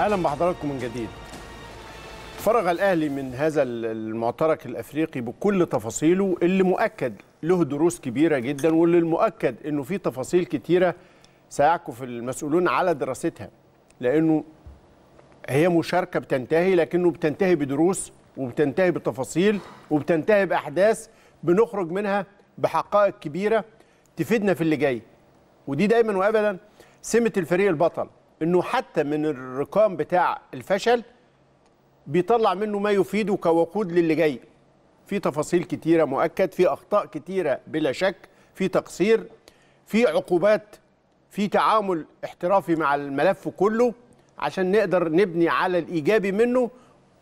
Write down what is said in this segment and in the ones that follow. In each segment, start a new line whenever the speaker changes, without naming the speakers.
اهلا بحضراتكم من جديد فرغ الاهلي من هذا المعترك الافريقي بكل تفاصيله اللي مؤكد له دروس كبيره جدا واللي المؤكد انه في تفاصيل كتيره سيعكف المسؤولون على دراستها لانه هي مشاركه بتنتهي لكنه بتنتهي بدروس وبتنتهي بتفاصيل وبتنتهي باحداث بنخرج منها بحقائق كبيره تفيدنا في اللي جاي ودي دايما وابدا سمه الفريق البطل انه حتى من الرقام بتاع الفشل بيطلع منه ما يفيده كوقود للي جاي في تفاصيل كتيره مؤكد في اخطاء كتيره بلا شك في تقصير في عقوبات في تعامل احترافي مع الملف كله عشان نقدر نبني على الايجابي منه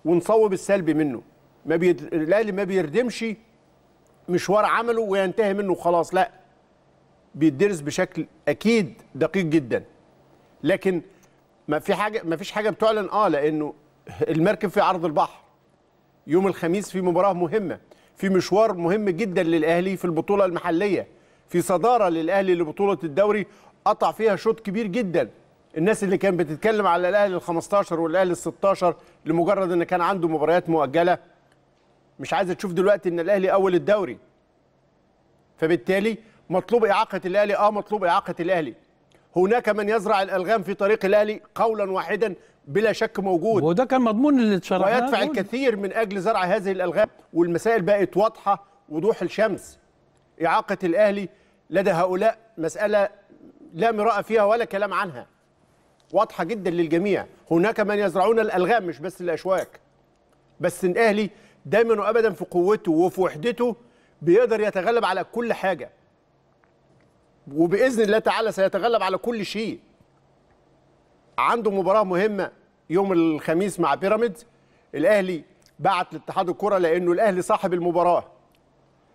ونصوب السلبي منه ما بي... الاهلي ما بيردمش مشوار عمله وينتهي منه خلاص لا بيدرس بشكل اكيد دقيق جدا لكن ما في حاجه ما فيش حاجه بتعلن اه لانه المركب في عرض البحر يوم الخميس في مباراه مهمه في مشوار مهم جدا للاهلي في البطوله المحليه في صداره للاهلي لبطوله الدوري قطع فيها شوط كبير جدا الناس اللي كانت بتتكلم على الاهلي ال 15 والاهلي ال 16 لمجرد ان كان عنده مباريات مؤجله مش عايزه تشوف دلوقتي ان الاهلي اول الدوري فبالتالي مطلوب اعاقه الاهلي اه مطلوب اعاقه الاهلي هناك من يزرع الالغام في طريق الاهلي قولا واحدا بلا شك موجود وده كان مضمون اللي اتشرحناه ويدفع دول. الكثير من اجل زرع هذه الالغام والمسائل بقت واضحه وضوح الشمس اعاقه الاهلي لدى هؤلاء مساله لا مراء فيها ولا كلام عنها واضحه جدا للجميع هناك من يزرعون الالغام مش بس الاشواك بس الاهلي دايما وابدا في قوته وفي وحدته بيقدر يتغلب على كل حاجه وباذن الله تعالى سيتغلب على كل شيء عنده مباراه مهمه يوم الخميس مع بيراميدز الاهلي بعت لاتحاد الكره لانه الاهلي صاحب المباراه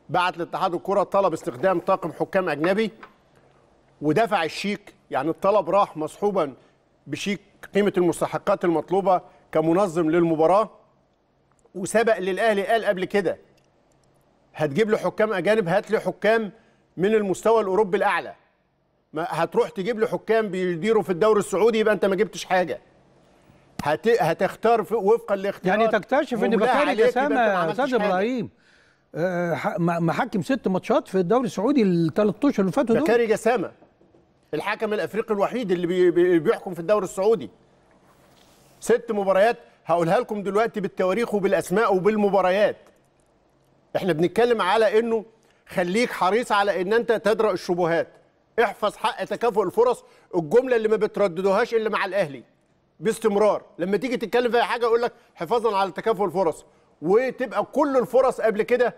بعت لاتحاد الكره طلب استخدام طاقم حكام اجنبي ودفع الشيك يعني الطلب راح مصحوبا بشيك قيمه المستحقات المطلوبه كمنظم للمباراه وسبق للاهلي قال قبل كده هتجيب له حكام اجانب هات لي حكام من المستوى الاوروبي الاعلى ما هتروح تجيب لي حكام بيديروا في الدوري السعودي يبقى انت ما جبتش حاجه هت... هتختار وفقا لاختيار يعني تكتشف ان بكاري جسامه يا استاذ ابراهيم آه، محكم ست ماتشات في الدوري السعودي الثلاث اشهر اللي فاتوا دول بكاري جسامه الحكم الافريقي الوحيد اللي بي... بيحكم في الدوري السعودي ست مباريات هقولها لكم دلوقتي بالتواريخ وبالاسماء وبالمباريات احنا بنتكلم على انه خليك حريص على ان انت تدرأ الشبهات احفظ حق تكافؤ الفرص الجمله اللي ما بترددوهاش الا مع الاهلي باستمرار لما تيجي تتكلم في حاجه اقول لك حفاظا على تكافؤ الفرص وتبقى كل الفرص قبل كده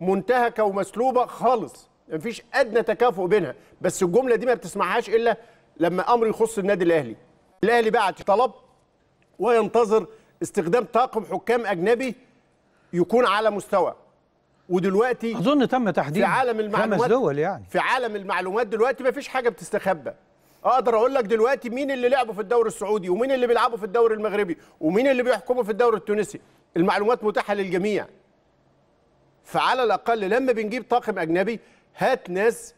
منتهكه ومسلوبه خالص مفيش ادنى تكافؤ بينها بس الجمله دي ما بتسمعهاش الا لما امر يخص النادي الاهلي الاهلي بعت طلب وينتظر استخدام طاقم حكام اجنبي يكون على مستوى ودلوقتي اظن تم تحديد في عالم المعلومات خمس دول يعني في عالم المعلومات دلوقتي ما فيش حاجه بتستخبى اقدر اقول لك دلوقتي مين اللي لعبوا في الدوري السعودي ومين اللي بيلعبوا في الدوري المغربي ومين اللي بيحكموا في الدوري التونسي المعلومات متاحه للجميع فعلى الاقل لما بنجيب طاقم اجنبي هات ناس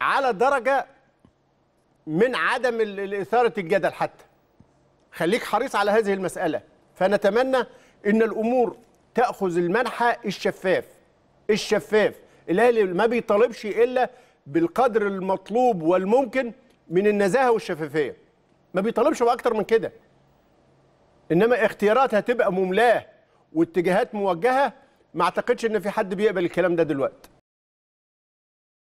على درجه من عدم اثاره الجدل حتى خليك حريص على هذه المساله فنتمنى ان الامور تاخذ المنحى الشفاف الشفاف الاهلي ما بيطالبش الا بالقدر المطلوب والممكن من النزاهه والشفافيه ما بيطالبش باكتر من كده انما اختيارات هتبقى مملاه واتجاهات موجهه ما اعتقدش ان في حد بيقبل الكلام ده دلوقتي